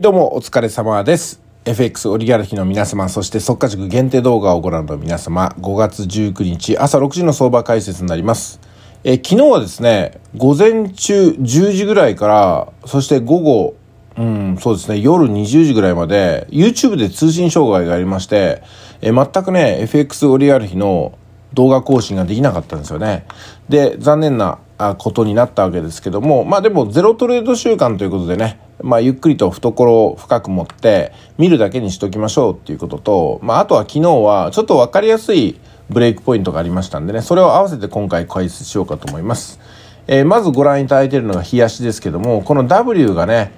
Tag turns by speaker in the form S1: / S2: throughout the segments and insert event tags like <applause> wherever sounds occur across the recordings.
S1: どうもお疲れ様です。FX オリガルヒの皆様、そして即価塾限定動画をご覧の皆様、5月19日朝6時の相場解説になります。え昨日はですね、午前中10時ぐらいから、そして午後、うん、そうですね、夜20時ぐらいまで、YouTube で通信障害がありまして、え全くね、FX オリガルヒの動画更新ができなかったんですよね。で、残念なことになったわけですけども、まあでもゼロトレード週間ということでね、まあ、ゆっくりと懐を深く持って、見るだけにしときましょうっていうことと、まあ、あとは昨日は、ちょっと分かりやすいブレイクポイントがありましたんでね、それを合わせて今回解説しようかと思います。えー、まずご覧いただいているのが冷やしですけども、この W がね、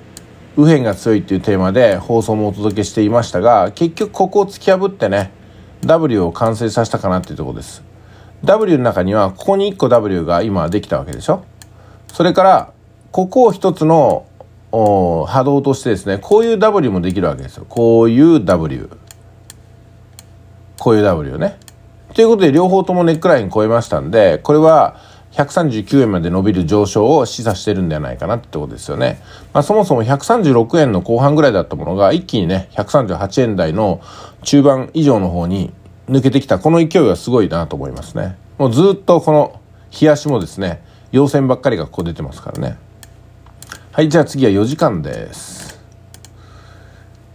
S1: 右辺が強いっていうテーマで放送もお届けしていましたが、結局ここを突き破ってね、W を完成させたかなっていうとこです。W の中には、ここに1個 W が今できたわけでしょそれから、ここを一つの波動としてですねこういう W もできるわけですよこういう W こういう W ねということで両方ともネックライン超えましたんでこれは139円まで伸びる上昇を示唆してるんではないかなってことですよね。まあ、そもそも136円の後半ぐらいだったものが一気にね138円台の中盤以上の方に抜けてきたこの勢いはすごいなと思いますね。もうずっとこの冷やしもですね陽線ばっかりがここ出てますからね。はい、じゃあ次は4時間です。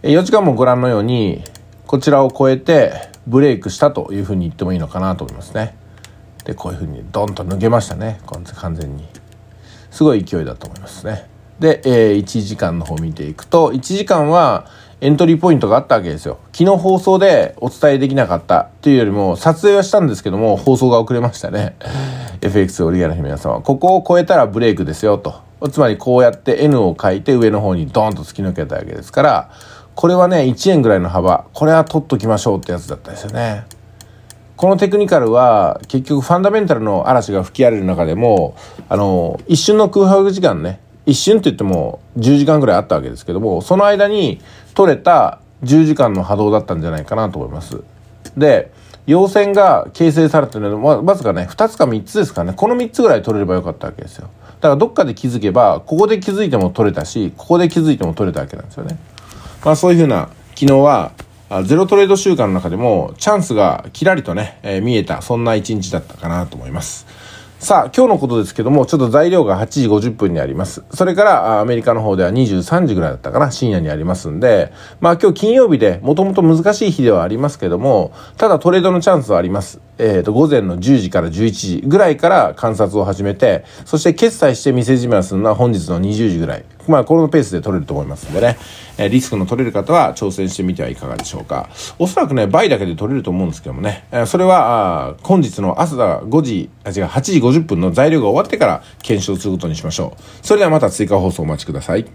S1: 4時間もご覧のように、こちらを超えてブレイクしたというふうに言ってもいいのかなと思いますね。で、こういうふうにドンと抜けましたね。完全に。すごい勢いだと思いますね。で、え1時間の方見ていくと、1時間は、エントリーポイントがあったわけですよ。昨日放送でお伝えできなかったっていうよりも、撮影はしたんですけども、放送が遅れましたね。FX <laughs> オリガの皆様、ここを超えたらブレイクですよと。つまりこうやって N を書いて上の方にドーンと突き抜けたわけですから、これはね、1円ぐらいの幅、これは取っときましょうってやつだったですよね。このテクニカルは結局ファンダメンタルの嵐が吹き荒れる中でも、あの、一瞬の空白時間ね、一瞬って言っても10時間ぐらいあったわけですけども、その間に取れた10時間の波動だったんじゃないかなと思います。で、陽線が形成されてるのは、わずかね、2つか3つですかね、この3つぐらい取れればよかったわけですよ。だからどっかで気づけば、ここで気づいても取れたし、ここで気づいても取れたわけなんですよね。まあそういうふうな、昨日は、ゼロトレード週間の中でも、チャンスがキラリとね、えー、見えた、そんな一日だったかなと思います。さあ、今日のことですけども、ちょっと材料が8時50分にあります。それから、アメリカの方では23時ぐらいだったかな、深夜にありますんで、まあ今日金曜日で、もともと難しい日ではありますけども、ただトレードのチャンスはあります。えっ、ー、と、午前の10時から11時ぐらいから観察を始めて、そして決済して店じまいするのは本日の20時ぐらい。まあ、このペースで取れると思いますんでね。えー、リスクの取れる方は挑戦してみてはいかがでしょうか。おそらくね、倍だけで取れると思うんですけどもね。えー、それは、あ本日の朝5時、あ、違う、8時50分の材料が終わってから検証することにしましょう。それではまた追加放送お待ちください。